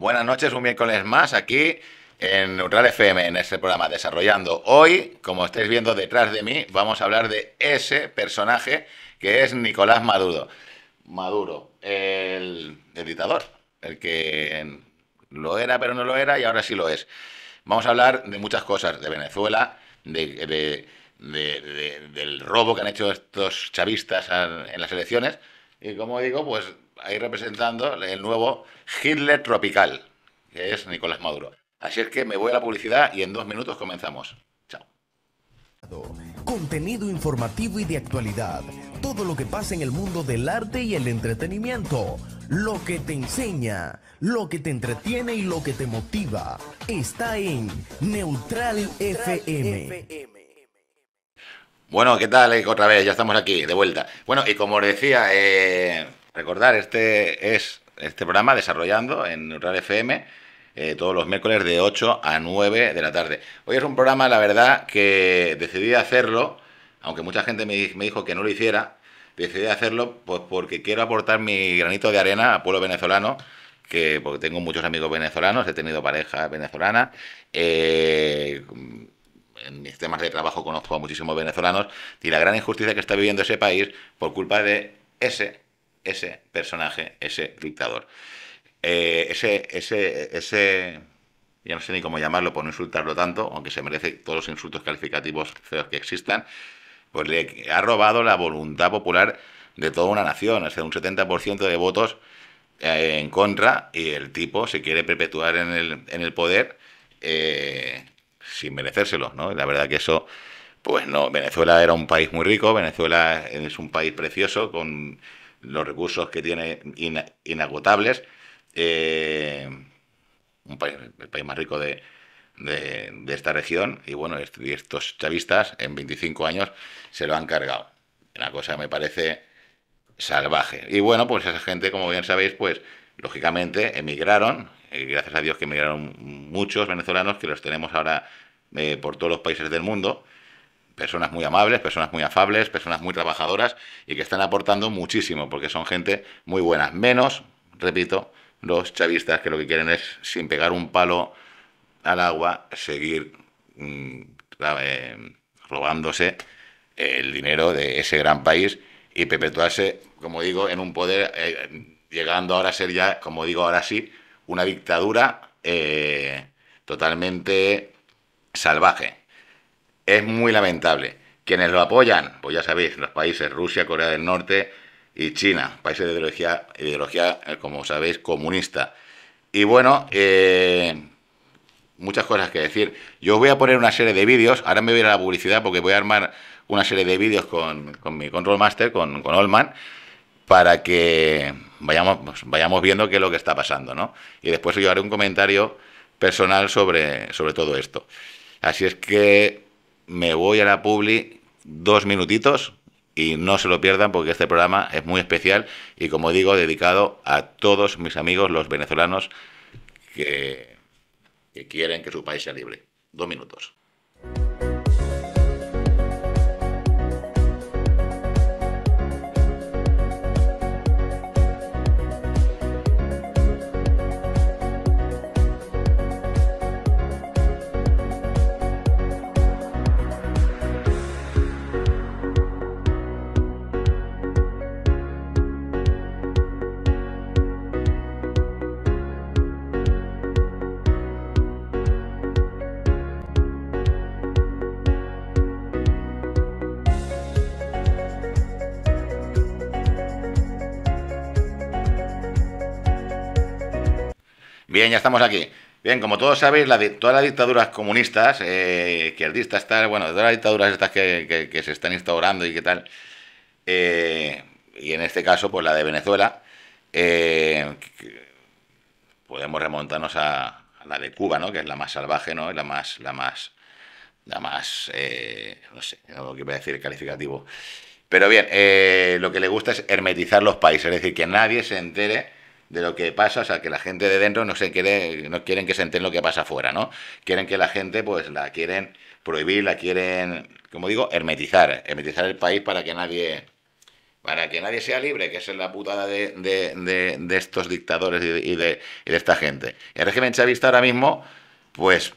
Buenas noches, un miércoles más aquí en Neutral FM, en este programa Desarrollando. Hoy, como estáis viendo detrás de mí, vamos a hablar de ese personaje que es Nicolás Maduro. Maduro, el, el dictador, el que lo era pero no lo era y ahora sí lo es. Vamos a hablar de muchas cosas, de Venezuela, del robo que han hecho estos chavistas en las elecciones y como digo, pues ahí representando el nuevo Hitler tropical, que es Nicolás Maduro. Así es que me voy a la publicidad y en dos minutos comenzamos. Chao. Contenido informativo y de actualidad. Todo lo que pasa en el mundo del arte y el entretenimiento. Lo que te enseña, lo que te entretiene y lo que te motiva. Está en Neutral, FM. Bueno, ¿qué tal? Eh, otra vez, ya estamos aquí, de vuelta. Bueno, y como decía, eh, Recordar, este es este programa desarrollando en Neutral FM eh, todos los miércoles de 8 a 9 de la tarde. Hoy es un programa, la verdad, que decidí hacerlo, aunque mucha gente me, dijo que no lo hiciera, decidí hacerlo pues porque quiero aportar mi granito de arena a pueblo venezolano que porque tengo muchos amigos venezolanos, he tenido pareja venezolana, eh, en mis temas de trabajo conozco a muchísimos venezolanos, y la gran injusticia que está viviendo ese país por culpa de ese ese personaje, ese dictador. Eh, ese, ese, ese, ya no sé ni cómo llamarlo por no insultarlo tanto, aunque se merece todos los insultos calificativos feos que existan, pues le ha robado la voluntad popular de toda una nación, es un 70% de votos eh, en contra y el tipo se quiere perpetuar en el, en el poder eh, sin merecérselo, ¿no? La verdad que eso, pues no, Venezuela era un país muy rico, Venezuela es un país precioso con los recursos que tiene inagotables. Eh, un país, el país más rico de, esta región. Y bueno, estos chavistas en 25 años se lo han cargado. Una cosa me parece salvaje. Y bueno, pues esa gente, como bien sabéis, pues lógicamente emigraron. Y gracias a Dios que emigraron muchos venezolanos que los tenemos ahora eh, por todos los países del mundo personas muy amables, personas muy afables, personas muy trabajadoras y que están aportando muchísimo porque son gente muy buena. Menos, repito, los chavistas que lo que quieren es, sin pegar un palo al agua, seguir mm, eh, robándose el dinero de ese gran país y perpetuarse, como digo, en un poder, eh, llegando ahora a ser ya, como digo ahora sí, una dictadura eh, totalmente salvaje es muy lamentable. Quienes lo apoyan, pues ya sabéis, los países Rusia, Corea del Norte y China, países de ideología, ideología eh, como sabéis, comunista. Y bueno, eh, muchas cosas que decir. Yo voy a poner una serie de vídeos, ahora me voy a ir a la publicidad porque voy a armar una serie de vídeos con, mi Control Master, con, con para que vayamos, pues, vayamos viendo qué es lo que está pasando, ¿no? Y después yo haré un comentario personal sobre, sobre todo esto. Así es que me voy a la publi dos minutitos y no se lo pierdan porque este programa es muy especial y como digo, dedicado a todos mis amigos, los venezolanos, que, quieren que su país sea libre. Dos minutos. Bien, ya estamos aquí. Bien, como todos sabéis, todas las dictaduras comunistas, eh, izquierdistas, tal, bueno, todas las dictaduras estas que, se están instaurando y qué tal, eh, y en este caso, pues la de Venezuela, eh, podemos remontarnos a, la de Cuba, ¿no? Que es la más salvaje, ¿no? La más, la más, la más, no sé, lo que voy a decir calificativo. Pero bien, lo que le gusta es hermetizar los países, es decir, que nadie se entere de lo que pasa, o sea, que la gente de dentro no se quiere, no quieren que se enteren lo que pasa afuera, ¿no? Quieren que la gente, pues, la quieren prohibir, la quieren, como digo, hermetizar, hermetizar el país para que nadie, para que nadie sea libre, que es la putada de, de, de, estos dictadores y, de, esta gente. El régimen chavista ahora mismo, pues,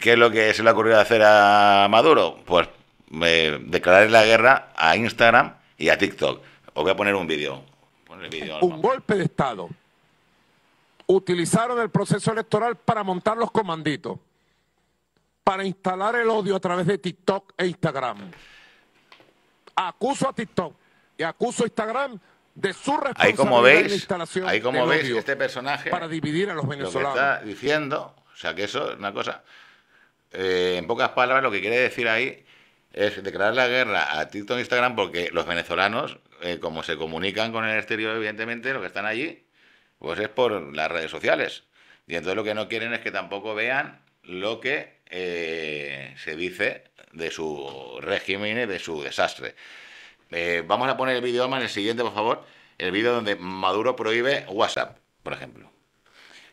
¿qué es lo que se le ha ocurrido hacer a Maduro? Pues eh, declarar la guerra a Instagram y a TikTok. Os voy a poner un vídeo. Un golpe de Estado utilizaron el proceso electoral para montar los comanditos, para instalar el odio a través de TikTok e Instagram. Acuso a TikTok y acuso a Instagram de su responsabilidad como veis, en la instalación ahí como veis este personaje para dividir a los venezolanos. diciendo, o sea que eso es una cosa. Eh, en pocas palabras, lo que quiere decir ahí es declarar la guerra a TikTok e Instagram porque los venezolanos, eh, como se comunican con el exterior, evidentemente, los que están allí, pues es por las redes sociales. Y entonces lo que no quieren es que tampoco vean lo que eh, se dice de su régimen y de su desastre. Eh, vamos a poner el vídeo, en el siguiente, por favor. El vídeo donde Maduro prohíbe WhatsApp, por ejemplo.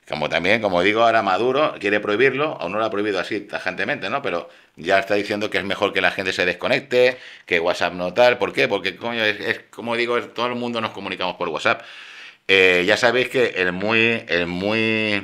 Como también, como digo, ahora Maduro quiere prohibirlo, aún no lo ha prohibido así tajantemente, ¿no? Pero ya está diciendo que es mejor que la gente se desconecte, que WhatsApp no tal. ¿Por qué? Porque, es, como digo, todo el mundo nos comunicamos por WhatsApp. Eh, ya sabéis que el muy, el muy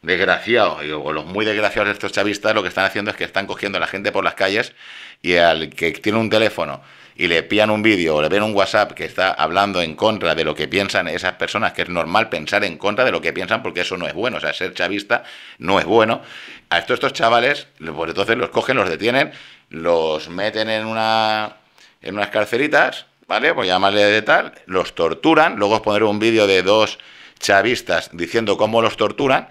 desgraciado, o los muy desgraciados de estos chavistas, lo que están haciendo es que están cogiendo a la gente por las calles y al que tiene un teléfono y le pillan un vídeo o le ven un WhatsApp que está hablando en contra de lo que piensan esas personas, que es normal pensar en contra de lo que piensan porque eso no es bueno, o sea, ser chavista no es bueno. A estos, estos chavales, pues entonces los cogen, los detienen, los meten en, una, en unas carcelitas ¿vale? Pues llamarle de tal, los torturan, luego os pondré un vídeo de dos chavistas diciendo cómo los torturan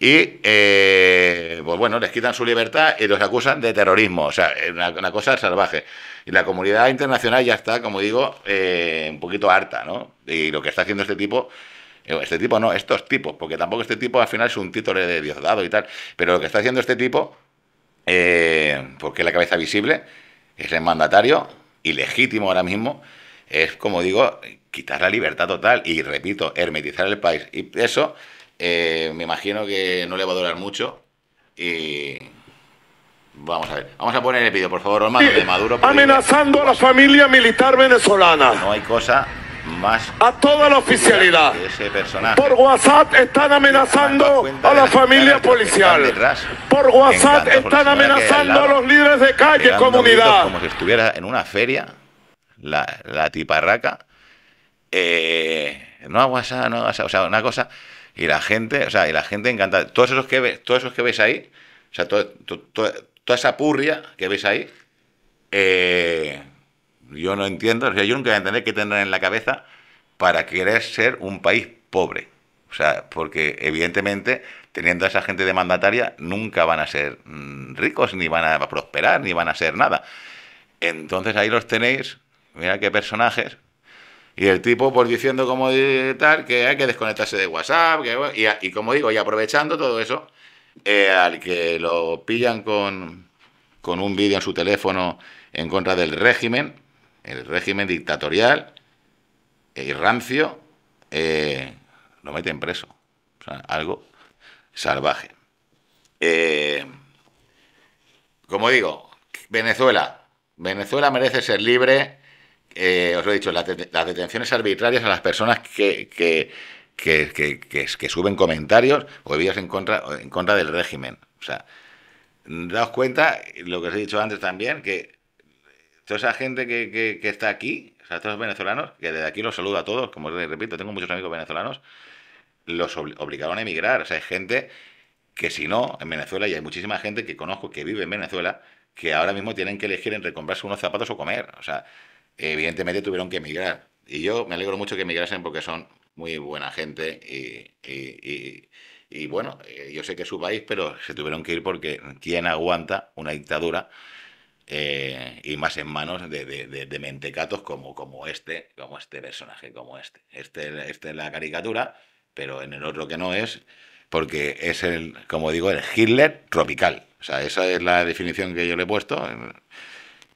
y, eh, pues bueno, les quitan su libertad y los acusan de terrorismo, o sea, una, una cosa salvaje. Y la comunidad internacional ya está, como digo, eh, un poquito harta, ¿no? Y lo que está haciendo este tipo... Eh, este tipo no, estos tipos, porque tampoco este tipo al final es un título de Diosdado y tal. Pero lo que está haciendo este tipo, porque es la cabeza visible, es el mandatario, ilegítimo ahora mismo es, como digo, quitar la libertad total y, repito, hermetizar el país. Y eso eh, me imagino que no le va a durar mucho y... Vamos a ver, vamos a poner el vídeo, por favor, de Maduro. Amenazando a la familia militar venezolana. No hay cosa más a toda la oficialidad. Ese Por WhatsApp están amenazando a la familia policial. Por WhatsApp están amenazando a los líderes de calle, comunidad. Como si estuviera en una feria, la, tiparraca. Eh, no a WhatsApp, no a WhatsApp. O sea, una cosa. Y la gente, o sea, y la gente encantada. Todos esos que, ves todos esos que veis ahí, o sea, toda esa purria que ves ahí, eh, yo no entiendo, yo nunca voy a entender qué tendrán en la cabeza para querer ser un país pobre. O sea, porque evidentemente teniendo a esa gente de mandataria nunca van a ser mm, ricos, ni van a prosperar, ni van a ser nada. Entonces ahí los tenéis, mira qué personajes. Y el tipo por pues, diciendo como tal, que hay que desconectarse de WhatsApp, y, como digo, y aprovechando todo eso, eh, al que lo pillan con, con un vídeo en su teléfono en contra del régimen, el régimen dictatorial y rancio eh, lo meten preso. O sea, algo salvaje. Eh, como digo, Venezuela. Venezuela merece ser libre. Eh, os lo he dicho, las, detenciones arbitrarias a las personas que, que, que, suben comentarios o vídeos en contra, en contra del régimen. O sea, daos cuenta, lo que os he dicho antes también, que toda esa gente que, que, está aquí, o sea, todos venezolanos, que desde aquí los saludo a todos, como les repito, tengo muchos amigos venezolanos, los obligaron a emigrar. O sea, hay gente que si no, en Venezuela, y hay muchísima gente que conozco que vive en Venezuela, que ahora mismo tienen que elegir entre comprarse unos zapatos o comer. O sea, evidentemente tuvieron que emigrar. Y yo me alegro mucho que emigrasen porque son muy buena gente y, y, y bueno, eh, yo sé que es su país, pero se tuvieron que ir porque ¿quién aguanta una dictadura? Eh, y más en manos de, mentecatos como, este, como este personaje, como este. Este, este es la caricatura, pero en el otro que no es, porque es el, como digo, el Hitler tropical. O sea, esa es la definición que yo le he puesto.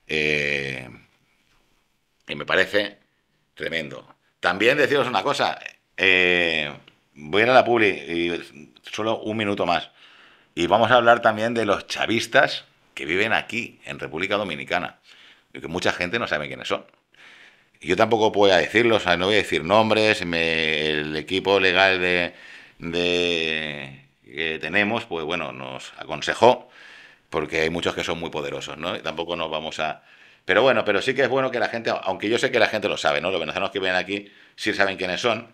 Eh, y me parece tremendo. También deciros una cosa. Eh, voy a ir a la publi y solo un minuto más. Y vamos a hablar también de los chavistas viven aquí, en República Dominicana, y que mucha gente no sabe quiénes son. Yo tampoco voy a decirlos, no voy a decir nombres, el equipo legal de, que tenemos, pues bueno, nos aconsejó, porque hay muchos que son muy poderosos, ¿no? tampoco nos vamos a... Pero bueno, pero sí que es bueno que la gente, aunque yo sé que la gente lo sabe, ¿no? Los venezolanos que vienen aquí sí saben quiénes son,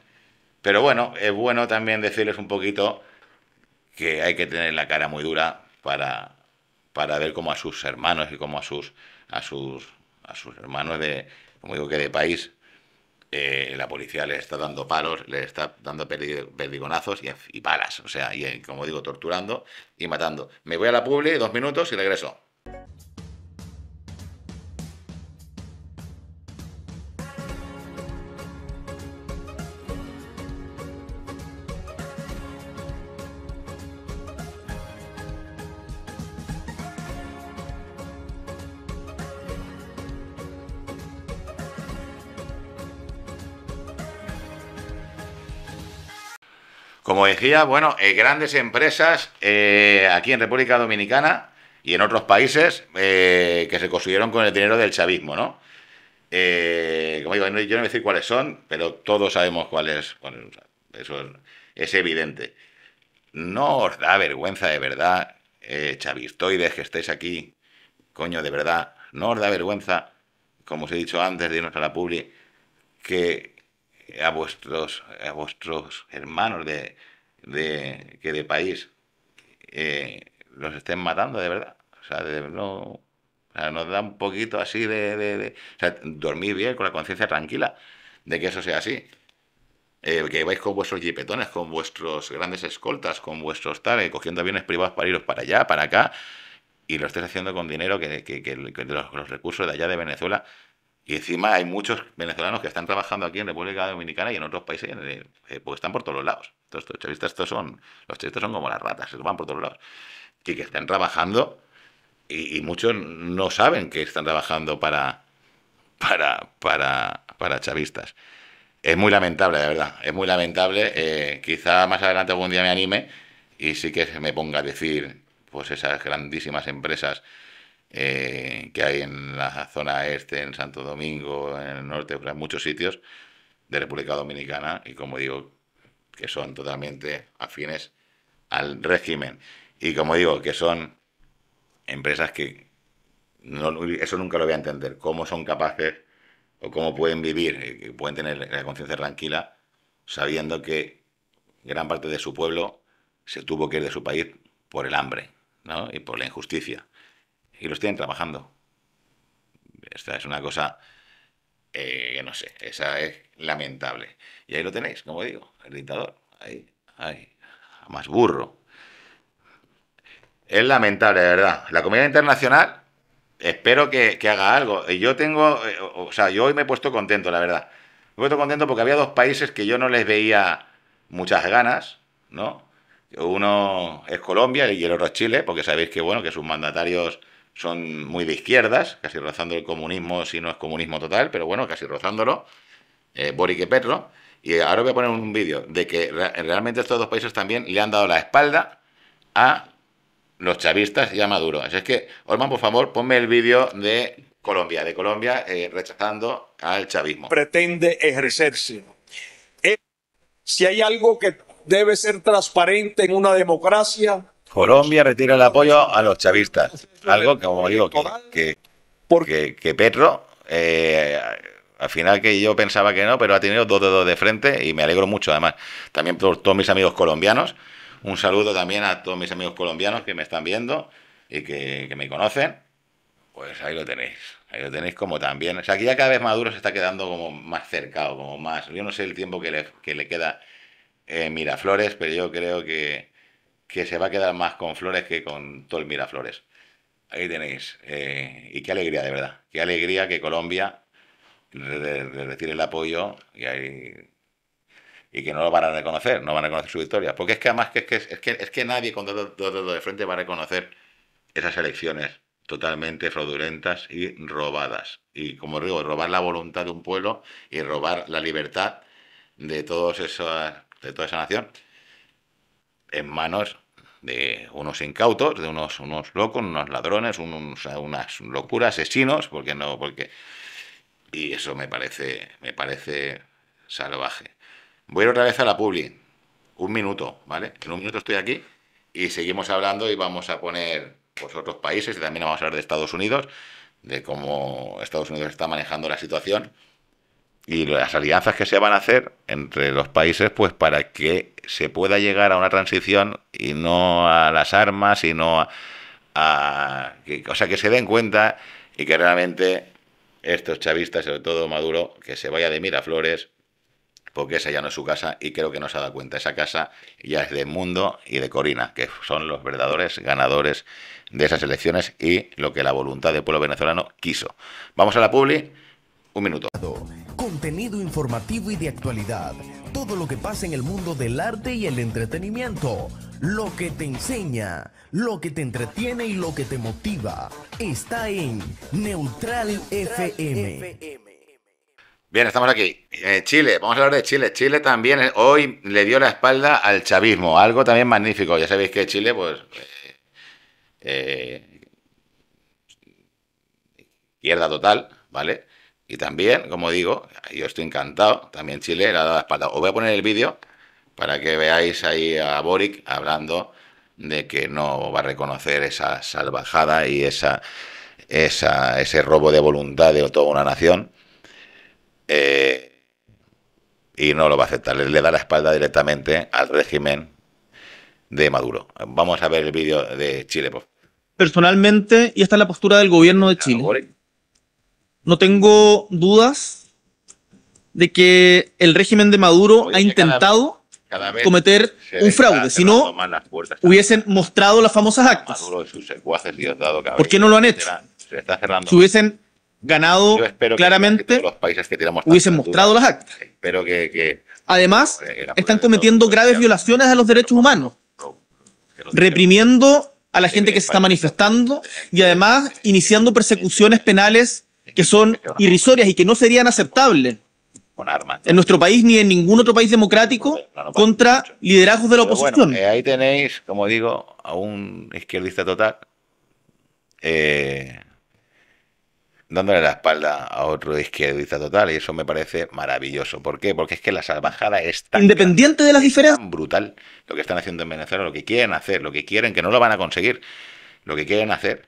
pero bueno, es bueno también decirles un poquito que hay que tener la cara muy dura para para ver cómo a sus hermanos y cómo a sus, a sus, a sus hermanos de, como digo que de país, eh, la policía les está dando palos, les está dando perdigonazos y, y, palas, o sea, y como digo, torturando y matando. Me voy a la publi dos minutos y regreso. bueno, eh, grandes empresas eh, aquí en República Dominicana y en otros países eh, que se construyeron con el dinero del chavismo, ¿no? como digo, yo no voy a decir cuáles son, pero todos sabemos cuáles. eso es, es, evidente. No os da vergüenza de verdad, chavistoides que estéis aquí, coño, de verdad, no os da vergüenza, como os he dicho antes de irnos a la publi, que a vuestros, a vuestros hermanos de, de que de país eh, los estén matando de verdad. O sea, no, nos da un poquito así de, O sea, dormir bien, con la conciencia tranquila de que eso sea así. Eh, que vais con vuestros jipetones, con vuestros grandes escoltas, con vuestros tales, eh, cogiendo aviones privados para iros para allá, para acá, y lo estés haciendo con dinero que, que, los recursos de allá de Venezuela y encima hay muchos venezolanos que están trabajando aquí en República Dominicana y en otros países, eh, porque están por todos lados. Entonces, los chavistas estos son, los chavistas son como las ratas, se van por todos lados. Y que están trabajando y, muchos no saben que están trabajando para, para, para, para chavistas. Es muy lamentable, de verdad. Es muy lamentable. Eh, quizá más adelante algún día me anime y sí que me ponga a decir pues esas grandísimas empresas eh, que hay en la zona este, en Santo Domingo, en el norte, en muchos sitios de República Dominicana y como digo, que son totalmente afines al régimen. Y como digo, que son empresas que eso nunca lo voy a entender, cómo son capaces o cómo pueden vivir, eh, que pueden tener la conciencia tranquila sabiendo que gran parte de su pueblo se tuvo que ir de su país por el hambre ¿no? y por la injusticia y los tienen trabajando. Esta es una cosa eh, que no sé, esa es lamentable. Y ahí lo tenéis, como digo, el dictador. Ahí, ahí, más burro. Es lamentable, de verdad. La comunidad internacional, espero que, haga algo. Yo tengo, eh, o sea, yo hoy me he puesto contento, la verdad. Me he puesto contento porque había dos países que yo no les veía muchas ganas, ¿no? Uno es Colombia y el otro es Chile, porque sabéis que, bueno, que sus mandatarios son muy de izquierdas, casi rozando el comunismo, si no es comunismo total, pero bueno, casi rozándolo, eh, Boric y Petro. Y ahora voy a poner un vídeo de que realmente estos dos países también le han dado la espalda a los chavistas y a Maduro. Así es que, Olman, por favor, ponme el vídeo de Colombia, de Colombia eh, rechazando al chavismo. Pretende ejercerse. Eh, si hay algo que debe ser transparente en una democracia, Colombia retira el apoyo a los chavistas. Algo que, como digo, que, que, Petro, eh, al final que yo pensaba que no, pero ha tenido dos dedos de frente y me alegro mucho además. También por todos mis amigos colombianos. Un saludo también a todos mis amigos colombianos que me están viendo y que, me conocen. Pues ahí lo tenéis. Ahí lo tenéis como también. O sea, aquí ya cada vez Maduro se está quedando como más cercado, como más. Yo no sé el tiempo que le, que le queda en Miraflores, pero yo creo que que se va a quedar más con Flores que con todo el Miraflores. Ahí tenéis. Eh, y qué alegría, de verdad. Qué alegría que Colombia le retire el apoyo y, ahí, y que no lo van a reconocer, no van a reconocer su victoria. Porque es que además que es que, nadie con dos dedos de frente va a reconocer esas elecciones totalmente fraudulentas y robadas. Y como digo, robar la voluntad de un pueblo y robar la libertad de, todos de toda esa nación en manos de unos incautos, de unos, unos locos, unos ladrones, unos, unas locuras, asesinos, porque no, porque. Y eso me parece, me parece salvaje. Voy otra vez a la Publi. Un minuto, ¿vale? En un minuto estoy aquí y seguimos hablando y vamos a poner pues, otros países y también vamos a hablar de Estados Unidos, de cómo Estados Unidos está manejando la situación y las alianzas que se van a hacer entre los países, pues para que se pueda llegar a una transición y no a las armas, sino a, a que, o sea, que se den cuenta y que realmente estos chavistas, sobre todo Maduro, que se vaya de Miraflores, porque esa ya no es su casa y creo que no se ha dado cuenta. Esa casa ya es de Mundo y de Corina, que son los verdaderos ganadores de esas elecciones y lo que la voluntad del pueblo venezolano quiso. Vamos a la publi un minuto. Contenido informativo y de actualidad. Todo lo que pasa en el mundo del arte y el entretenimiento. Lo que te enseña, lo que te entretiene y lo que te motiva. Está en Neutral, FM. Bien, estamos aquí. en eh, Chile, vamos a hablar de Chile. Chile también hoy le dio la espalda al chavismo, algo también magnífico. Ya sabéis que Chile, pues... Eh, eh izquierda total, ¿vale? Y también, como digo, yo estoy encantado, también Chile le ha dado la espalda. Os voy a poner el vídeo para que veáis ahí a Boric hablando de que no va a reconocer esa salvajada y esa, ese robo de voluntad de toda una nación. Eh, y no lo va a aceptar, le, le da la espalda directamente al régimen de Maduro. Vamos a ver el vídeo de Chile. Personalmente, y esta es la postura del gobierno de Chile. No tengo dudas de que el régimen de Maduro ha intentado cometer un fraude. Si no, hubiesen mostrado las famosas actas. ¿Por qué no lo han hecho? Si hubiesen ganado claramente, hubiesen mostrado las actas. Además, están cometiendo graves violaciones a los derechos humanos, reprimiendo a la gente que se está manifestando y además iniciando persecuciones penales que son irrisorias y que no serían aceptables con armas. En nuestro país ni en ningún otro país democrático contra liderazgos de la oposición. Eh, ahí tenéis, como digo, a un izquierdista total eh, dándole la espalda a otro izquierdista total y eso me parece maravilloso. ¿Por qué? Porque es que la salvajada es tan... Independiente de las diferencias. brutal lo que están haciendo en Venezuela, lo que quieren hacer, lo que quieren, que no lo van a conseguir, lo que quieren hacer.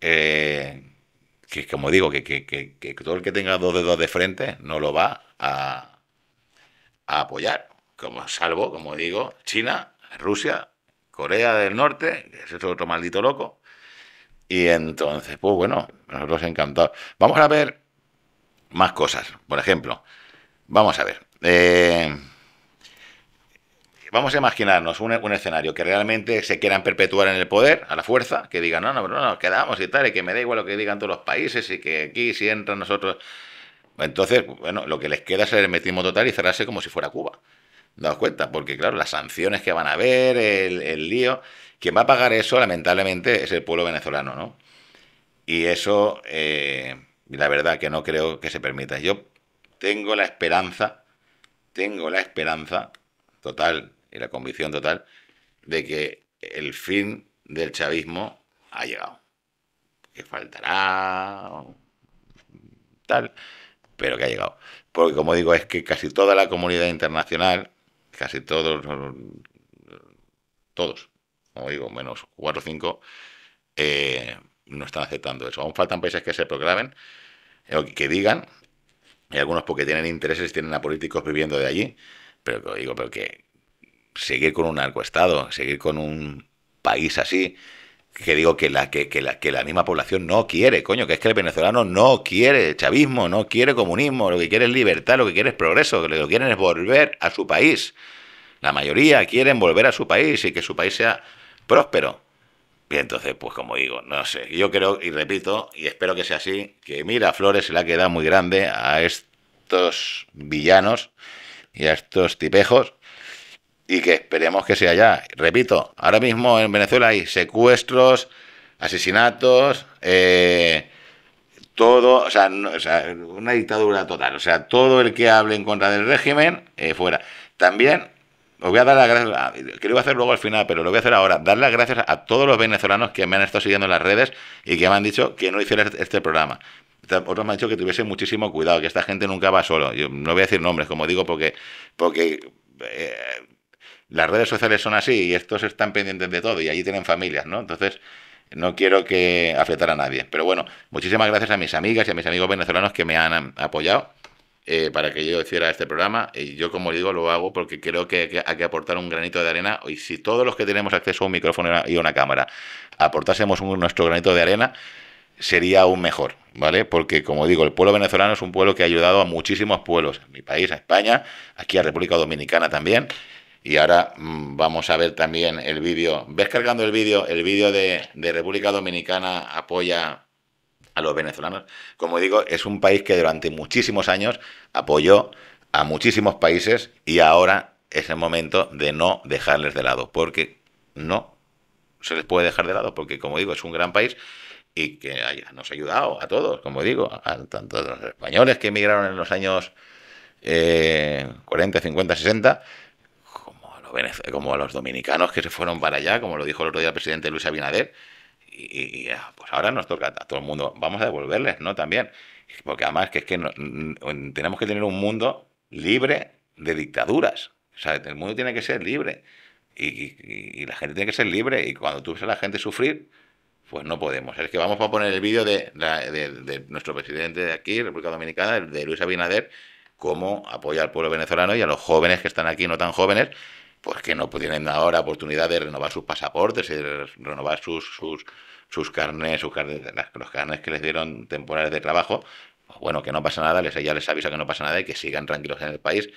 Eh, que como digo, que, todo el que tenga dos dedos de frente no lo va a, apoyar. Como, salvo, como digo, China, Rusia, Corea del Norte, que es otro maldito loco. Y entonces, pues bueno, nosotros encantados. Vamos a ver más cosas. Por ejemplo, vamos a ver. Eh, vamos a imaginarnos un, escenario que realmente se quieran perpetuar en el poder, a la fuerza, que digan, no, no, no, nos quedamos y tal, y que me da igual lo que digan todos los países y que aquí si entran nosotros... Entonces, bueno, lo que les queda es el metismo total y cerrarse como si fuera Cuba. Daos cuenta, porque claro, las sanciones que van a haber, el, lío, quien va a pagar eso, lamentablemente, es el pueblo venezolano, ¿no? Y eso, eh, la verdad que no creo que se permita. Yo tengo la esperanza, tengo la esperanza, total, y la convicción total de que el fin del chavismo ha llegado. Que faltará tal, pero que ha llegado. Porque como digo, es que casi toda la comunidad internacional, casi todos, todos, como digo, menos cuatro o cinco, eh, no están aceptando eso. Aún faltan países que se proclamen, que, que digan, y algunos porque tienen intereses, tienen a políticos viviendo de allí, pero digo, pero que, seguir con un narcoestado, seguir con un país así, que digo que la, que, que, la, misma población no quiere, coño, que es que el venezolano no quiere chavismo, no quiere comunismo, lo que quiere es libertad, lo que quiere es progreso, lo que quieren es volver a su país. La mayoría quieren volver a su país y que su país sea próspero. Y entonces, pues como digo, no sé, yo creo y repito, y espero que sea así, que mira, Flores... se la ha quedado muy grande a estos villanos y a estos tipejos y que esperemos que sea ya. Repito, ahora mismo en Venezuela hay secuestros, asesinatos, eh, todo, o sea, una dictadura total. O sea, todo el que hable en contra del régimen, eh, fuera. También os voy a dar las gracias, ah, que lo iba a hacer luego al final, pero lo voy a hacer ahora, dar las gracias a todos los venezolanos que me han estado siguiendo en las redes y que me han dicho que no hiciera este, este programa. Otros me han dicho que tuviese muchísimo cuidado, que esta gente nunca va solo. Yo no voy a decir nombres, como digo, porque, porque eh, las redes sociales son así y estos están pendientes de todo y allí tienen familias, ¿no? Entonces, no quiero que afectar a nadie. Pero bueno, muchísimas gracias a mis amigas y a mis amigos venezolanos que me han apoyado eh, para que yo hiciera este programa. Y yo, como digo, lo hago porque creo que hay que aportar un granito de arena. Y si todos los que tenemos acceso a un micrófono y una cámara aportásemos nuestro granito de arena, sería aún mejor, ¿vale? Porque, como digo, el pueblo venezolano es un pueblo que ha ayudado a muchísimos pueblos, mi país, a España, aquí a República Dominicana también. Y ahora mm, vamos a ver también el vídeo. ¿Ves cargando el vídeo? El vídeo de, República Dominicana apoya a los venezolanos. Como digo, es un país que durante muchísimos años apoyó a muchísimos países y ahora es el momento de no dejarles de lado, porque no se les puede dejar de lado, porque como digo, es un gran país y que nos ha ayudado a todos, como digo, a, tanto los españoles que emigraron en los años eh, 40, 50, 60, como a los dominicanos que se fueron para allá, como lo dijo el otro día el presidente Luis Abinader, y, ah, pues ahora nos toca a todo el mundo, vamos a devolverles, ¿no? También, porque además que es que tenemos que tener un mundo libre de dictaduras, o sea, el mundo tiene que ser libre, y, la gente tiene que ser libre, y cuando tú ves a la gente sufrir, pues no podemos. Es que vamos a poner el vídeo de, de, nuestro presidente de aquí, República Dominicana, de Luis Abinader, cómo apoya al pueblo venezolano y a los jóvenes que están aquí, no tan jóvenes, pues que no tienen ahora oportunidad de renovar sus pasaportes, renovar sus, sus, sus carnes, sus carnes, los carnes que les dieron temporales de trabajo, pues bueno, que no pasa nada, les, ya les avisa que no pasa nada y que sigan tranquilos en el país,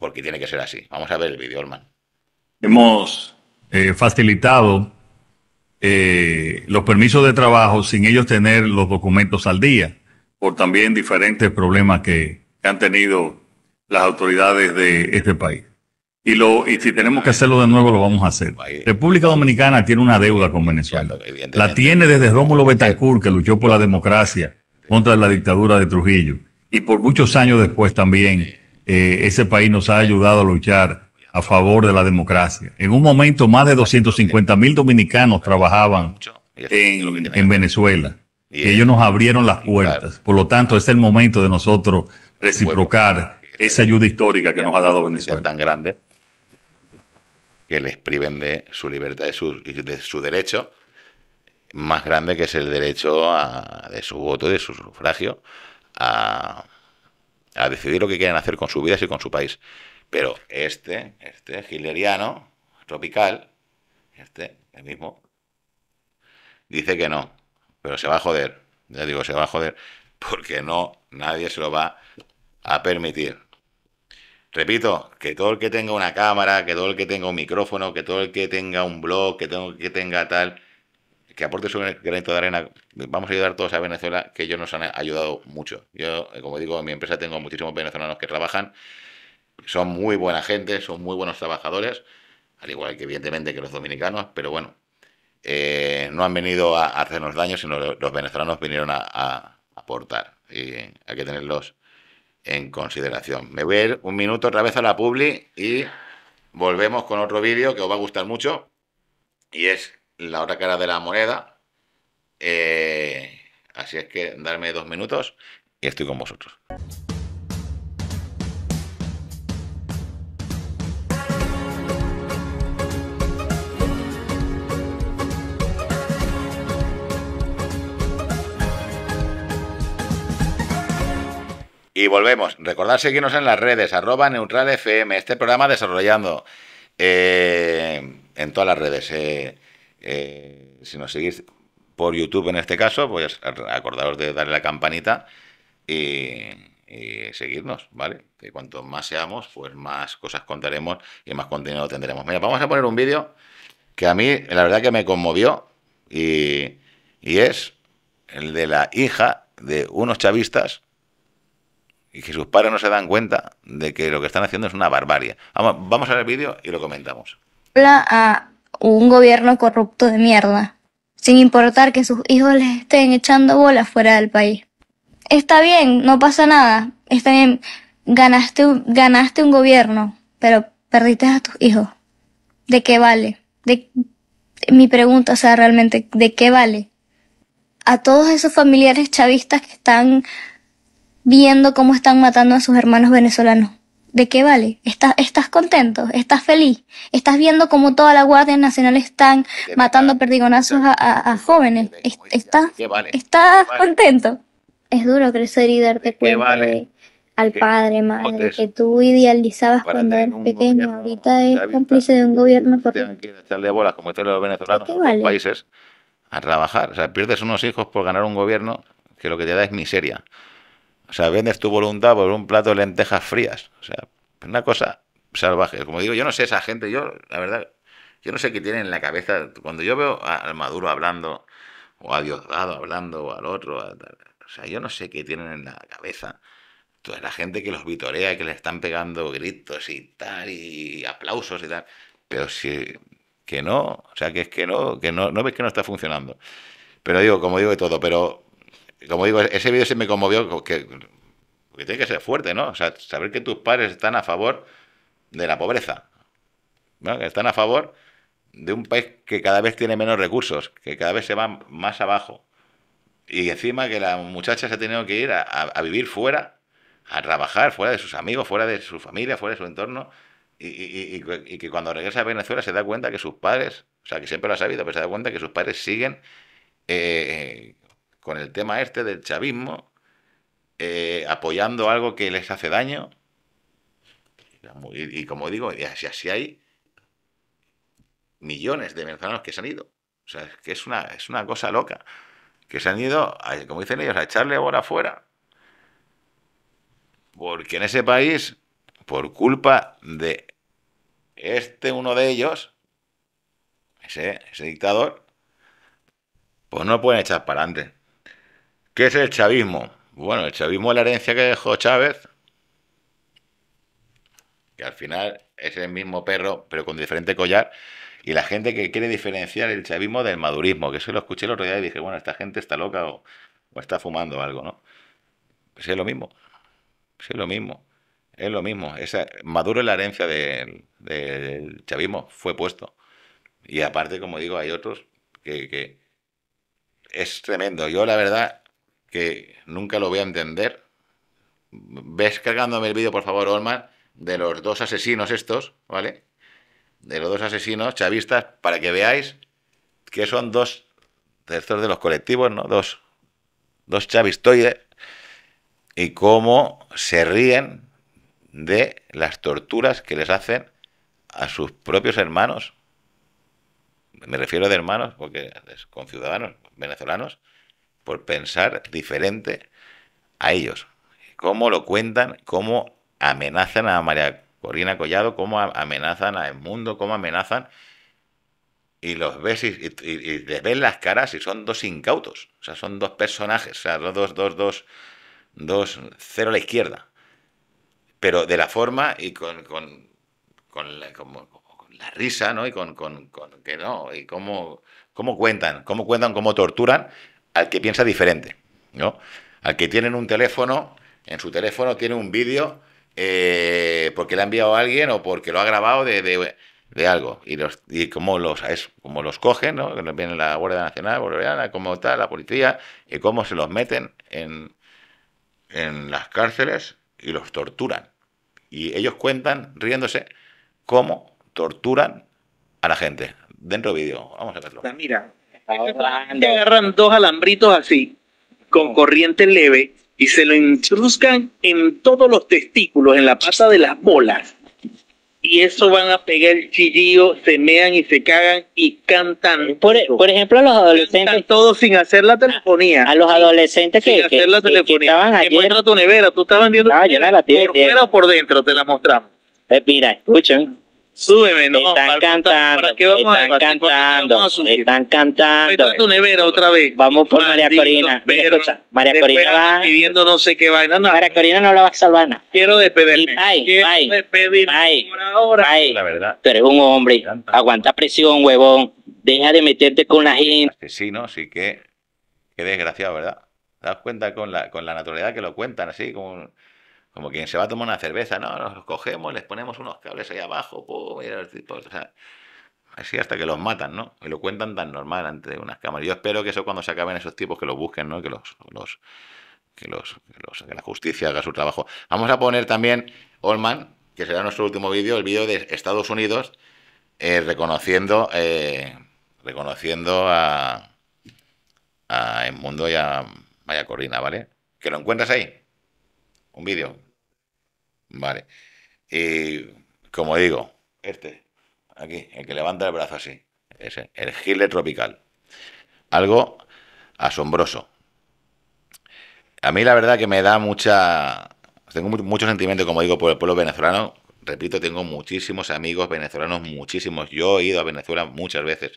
porque tiene que ser así. Vamos a ver el vídeo, Olman. Hemos eh, facilitado eh, los permisos de trabajo sin ellos tener los documentos al día, por también diferentes problemas que han tenido las autoridades de este país. Y, lo, si tenemos que hacerlo de nuevo, lo vamos a hacer. República Dominicana tiene una deuda con Venezuela. La tiene desde Rómulo Betancourt, que luchó por la democracia contra la dictadura de Trujillo. Y por muchos años después también, eh, ese país nos ha ayudado a luchar a favor de la democracia. En un momento, más de 250 mil dominicanos trabajaban en, Venezuela. Y ellos nos abrieron las puertas. Por lo tanto, es el momento de nosotros reciprocar esa ayuda histórica que nos ha dado Venezuela que les priven de su libertad, de su, de su derecho más grande que es el derecho a, de su voto, y de su sufragio, a, a decidir lo que quieren hacer con sus vidas y con su país. Pero este, este hileriano, tropical, este, el mismo, dice que no, pero se va a joder, ya digo, se va a joder, porque no, nadie se lo va a permitir. Repito, que todo el que tenga una cámara, que todo el que tenga un micrófono, que todo el que tenga un blog, que todo el que tenga tal, que aporte su granito de arena. Vamos a ayudar todos a Venezuela, que ellos nos han ayudado mucho. Yo, eh, como digo, en mi empresa tengo muchísimos venezolanos que trabajan. Son muy buena gente, son muy buenos trabajadores, al igual que evidentemente que los dominicanos, pero bueno, eh, no han venido a hacernos daño, sino los venezolanos vinieron a, a aportar. Y hay que tenerlos en consideración. Me voy a ir un minuto otra vez a la publi y volvemos con otro vídeo que os va a gustar mucho y es la otra cara de la moneda. Eh, así es que darme dos minutos y estoy con vosotros. Y volvemos. Recordad seguirnos en las redes, arroba neutralfm, este programa desarrollando eh, en todas las redes. Eh, eh, si nos seguís por YouTube en este caso, pues acordaros de darle la campanita y, seguirnos, ¿vale? Que cuanto más seamos, pues más cosas contaremos y más contenido tendremos. Mira, vamos a poner un vídeo que a mí la verdad que me conmovió y, y es el de la hija de unos chavistas y que sus padres no se dan cuenta de que lo que están haciendo es una barbarie. Vamos, a ver el vídeo y lo comentamos. Habla a un gobierno corrupto de mierda, sin importar que sus hijos les estén echando bolas fuera del país. Está bien, no pasa nada. Está bien, ganaste, ganaste un gobierno, pero perdiste a tus hijos. ¿De qué vale? De, mi pregunta, o sea, realmente, ¿de qué vale? A todos esos familiares chavistas que están viendo cómo están matando a sus hermanos venezolanos. ¿De qué vale? ¿Estás, estás contento? ¿Estás feliz? ¿Estás viendo cómo toda la Guardia Nacional están matando perdigonazos a, a, jóvenes? ¿Estás, ¿Estás contento? Es duro crecer y darte cuenta de, al padre, madre, que tú idealizabas cuando eras pequeño. Ahorita es cómplice de un gobierno por de bolas como los venezolanos en países a trabajar. O sea, pierdes unos hijos por ganar un gobierno que lo que te da es miseria. O sea, vendes tu voluntad por un plato de lentejas frías. O sea, una cosa salvaje. Como digo, yo no sé esa gente, yo, la verdad, yo no sé qué tienen en la cabeza. Cuando yo veo al Maduro hablando, o a Diosdado hablando, o al otro, o sea, yo no sé qué tienen en la cabeza. Toda la gente que los vitorea, que le están pegando gritos y tal, y aplausos y tal. Pero si que no, o sea, que es que no, que no, no ves que no está funcionando. Pero digo, como digo de todo, pero como digo, ese vídeo se me conmovió porque tiene que ser fuerte, ¿no? O sea, saber que tus padres están a favor de la pobreza, ¿no? Que están a favor de un país que cada vez tiene menos recursos, que cada vez se va más abajo. Y encima que la muchacha se ha tenido que ir a, vivir fuera, a trabajar fuera de sus amigos, fuera de su familia, fuera de su entorno, y, que cuando regresa a Venezuela se da cuenta que sus padres, o sea, que siempre lo ha sabido, pero se da cuenta que sus padres siguen eh, con el tema este del chavismo, eh, apoyando algo que les hace daño. Y, como digo, ...si así hay millones de venezolanos que se han ido. O sea, es que es una, es una cosa loca. Que se han ido, como dicen ellos, a echarle bola afuera. Porque en ese país, por culpa de este uno de ellos, ese, ese dictador, pues no pueden echar para adelante. ¿Qué es el chavismo? Bueno, el chavismo es la herencia que dejó Chávez, que al final es el mismo perro, pero con diferente collar. Y la gente que quiere diferenciar el chavismo del madurismo, que eso lo escuché el otro día y dije, bueno, esta gente está loca o, está fumando algo, ¿no? Pues es lo mismo. es lo mismo. Es lo mismo. Maduro es la herencia del, chavismo, fue puesto. Y aparte, como digo, hay otros que es tremendo. Yo, la verdad, que nunca lo voy a entender. Ves cargándome el vídeo, por favor, Olman, de los dos asesinos estos, ¿vale? De los dos asesinos chavistas, para que veáis que son dos de estos de los colectivos, ¿no? Dos, dos chavistoides, y cómo se ríen de las torturas que les hacen a sus propios hermanos. Me refiero de hermanos porque es con ciudadanos venezolanos por pensar diferente a ellos. Cómo lo cuentan, cómo amenazan a María Corina Collado, cómo amenazan a El mundo, cómo amenazan. Y los ves y, les ves las caras y son dos incautos. O sea, son dos personajes. O sea, dos, dos, dos, dos, cero a la izquierda. Pero de la forma y con, con, con, la, risa, ¿no? Y con, que no, y cómo, cómo cuentan, cómo cuentan, cómo torturan al que piensa diferente, ¿no? Al que tiene un teléfono, en su teléfono tiene un vídeo eh, porque le ha enviado a alguien o porque lo ha grabado de, algo. Y, los, y los, es, como los cogen, ¿no? Viene la Guardia Nacional, Boliviana, como tal, la policía, y cómo se los meten en, en las cárceles y los torturan. Y ellos cuentan, riéndose, cómo torturan a la gente. Dentro vídeo, vamos a verlo. Pues mira, agarran dos alambritos así, con corriente leve, y se lo introduzcan en todos los testículos, en la pata de las bolas. Y eso van a pegar el chillillo, se mean y se cagan y cantan. Por, e-, ejemplo, a los adolescentes. Cantan todos sin hacer la ah, telefonía. A los adolescentes que, sin hacer la telefonía. tu nevera, tú estabas viendo. No, yo la tienda. por fuera o por dentro, te la mostramos. Eh, mira, escuchen. Súbeme, no. están cantando. están cantando. están cantando. tu nevera otra vez. Vamos por María Corina. María Corina va. Pidiendo no sé qué vaina. No, María Corina no la va a salvar nada. Quiero despedirme. Ay, ay, Quiero por ahora. La verdad. Pero eres un hombre. Aguanta presión, huevón. Deja de meterte con la gente. no, sí que. Qué desgraciado, ¿verdad? ¿Te das cuenta con la, con la naturalidad que lo cuentan, así como como quien se va a tomar una cerveza, ¿no? Nos cogemos, les ponemos unos cables ahí abajo, pum, y los tipos, o sea, así hasta que los matan, ¿no? Y lo cuentan tan normal ante unas cámaras. Yo espero que eso cuando se acaben esos tipos que los busquen, ¿no? Que los, que, los, que, la justicia haga su trabajo. Vamos a poner también Olman, que será nuestro último vídeo, el vídeo de Estados Unidos eh, reconociendo eh, reconociendo a, a El Mundo y a Maya Corina, ¿vale? Que lo encuentras ahí. Un vídeo. Vale. Y como digo, este, aquí, el que levanta el brazo así, ese, el gile tropical. Algo asombroso. A mí la verdad que me da mucha... Tengo mucho sentimiento, como digo, por el pueblo venezolano. Repito, tengo muchísimos amigos venezolanos, muchísimos. Yo he ido a Venezuela muchas veces.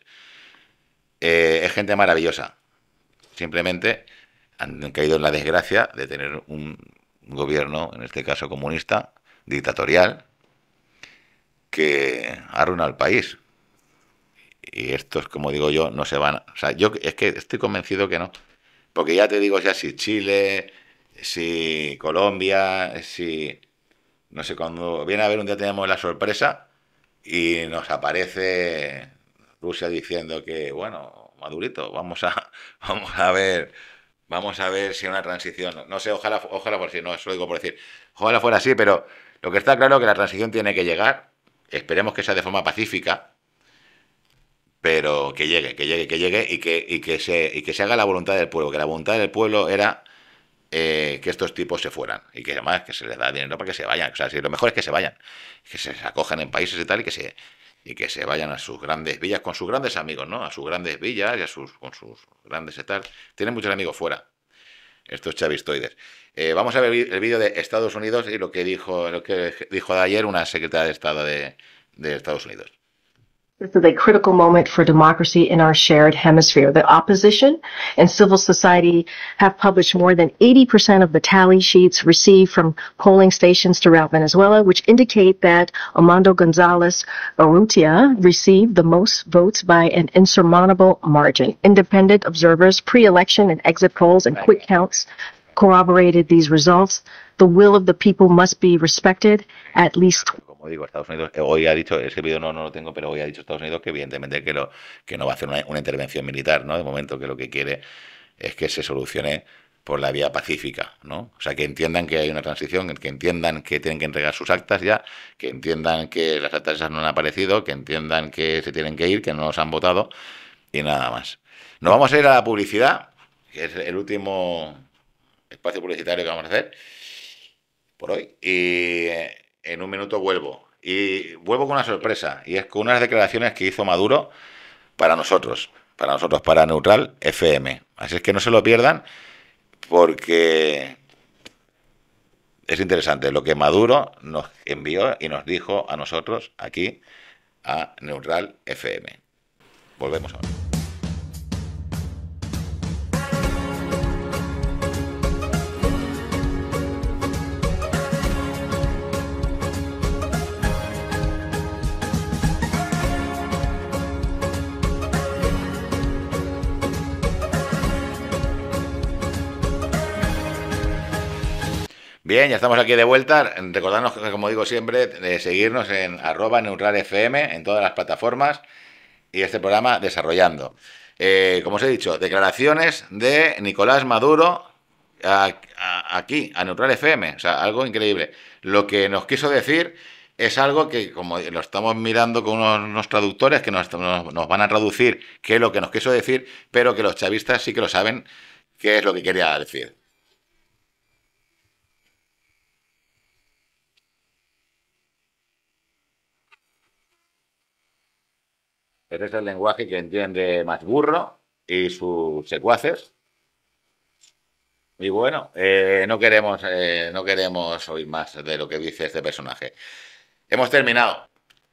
Eh, es gente maravillosa. Simplemente han caído en la desgracia de tener un, gobierno, en este caso comunista, dictatorial, que arruina al país. Y estos, como digo yo, no se van. a... O sea, yo es que estoy convencido que no. Porque ya te digo, ya si Chile, si Colombia, si. No sé, cuando viene a ver un día tenemos la sorpresa y nos aparece Rusia diciendo que, bueno, Madurito, vamos a, vamos a ver Vamos a ver si una transición, no sé, ojalá, ojalá por si no, eso lo digo por decir, ojalá fuera así, pero lo que está claro es que la transición tiene que llegar, esperemos que sea de forma pacífica, pero que llegue, que llegue, que llegue y que, y que, se, y que se haga la voluntad del pueblo, que la voluntad del pueblo era eh, que estos tipos se fueran y que además que se les da dinero para que se vayan, o sea, si lo mejor es que se vayan, que se acojan en países y tal y que se, y que se vayan a sus grandes villas, con sus grandes amigos, ¿no? A sus grandes villas y a sus, con sus grandes y tal. Tienen muchos amigos fuera, estos chavistoides. Eh, vamos a ver el vídeo de Estados Unidos y lo que dijo, lo que dijo ayer una secretaria de Estado de Estados Unidos. This is a critical moment for democracy in our shared hemisphere. The opposition and civil society have published more than 80% of the tally sheets received from polling stations throughout Venezuela, which indicate that Armando Gonzalez Urrutia received the most votes by an insurmountable margin. Independent observers, pre-election and exit polls and quick counts corroborated these results. The will of the people must be respected at least digo, Estados Unidos eh, hoy ha dicho, ese vídeo no, no lo tengo, pero hoy ha dicho Estados Unidos que evidentemente que, lo, que no va a hacer una, intervención militar, ¿no? De momento que lo que quiere es que se solucione por la vía pacífica, ¿no? O sea, que entiendan que hay una transición, que entiendan que tienen que entregar sus actas ya, que entiendan que las actas esas no han aparecido, que entiendan que se tienen que ir, que no los han votado y nada más. Nos vamos a ir a la publicidad, que es el último espacio publicitario que vamos a hacer por hoy. Y en un minuto vuelvo. Y vuelvo con una sorpresa, y es con unas declaraciones que hizo Maduro para nosotros, para nosotros, para Neutral FM. Así es que no se lo pierdan, porque es interesante lo que Maduro nos envió y nos dijo a nosotros aquí a Neutral FM. Volvemos ahora. Bien, ya estamos aquí de vuelta. Recordadnos, como digo siempre, de seguirnos en arroba neutralfm en todas las plataformas y este programa desarrollando. Eh, como os he dicho, declaraciones de Nicolás Maduro aquí, a Neutral FM. O sea, algo increíble. Lo que nos quiso decir es algo que, como lo estamos mirando con unos, traductores que nos, van a traducir qué es lo que nos quiso decir, pero que los chavistas sí que lo saben qué es lo que quería decir. Ese es el lenguaje que entiende más burro y sus secuaces. Y bueno, eh, no, queremos, eh, no queremos oír más de lo que dice este personaje. Hemos terminado.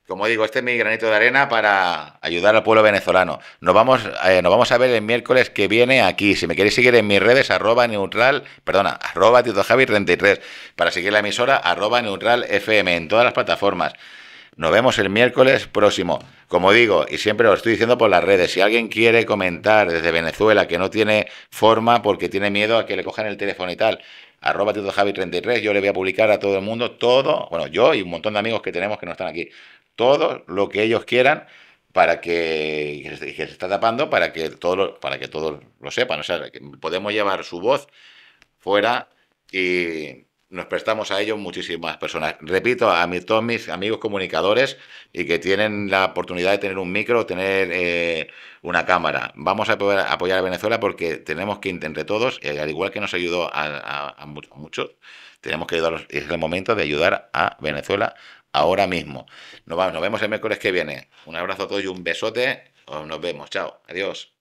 Como digo, este es mi granito de arena para ayudar al pueblo venezolano. Nos vamos, eh, nos vamos a ver el miércoles que viene aquí. Si me queréis seguir en mis redes, arroba neutral, perdona, arroba titojavi33. Para seguir la emisora, arroba neutral FM en todas las plataformas. Nos vemos el miércoles próximo. Como digo, y siempre lo estoy diciendo por las redes, si alguien quiere comentar desde Venezuela que no tiene forma porque tiene miedo a que le cojan el teléfono y tal, arroba Tito Javi 33, yo le voy a publicar a todo el mundo todo, bueno, yo y un montón de amigos que tenemos que no están aquí, todo lo que ellos quieran para que, se está tapando para que todos para que todos lo sepan, o sea, podemos llevar su voz fuera y nos prestamos a ellos muchísimas personas. Repito, a todos mis amigos comunicadores y que tienen la oportunidad de tener un micro, tener eh, una cámara. Vamos a poder apoyar a Venezuela porque tenemos que, entre todos, eh, al igual que nos ayudó a, muchos, tenemos que ayudar, es el momento de ayudar a Venezuela ahora mismo. Nos, nos vemos el miércoles que viene. Un abrazo a todos y un besote. Nos vemos. Chao. Adiós.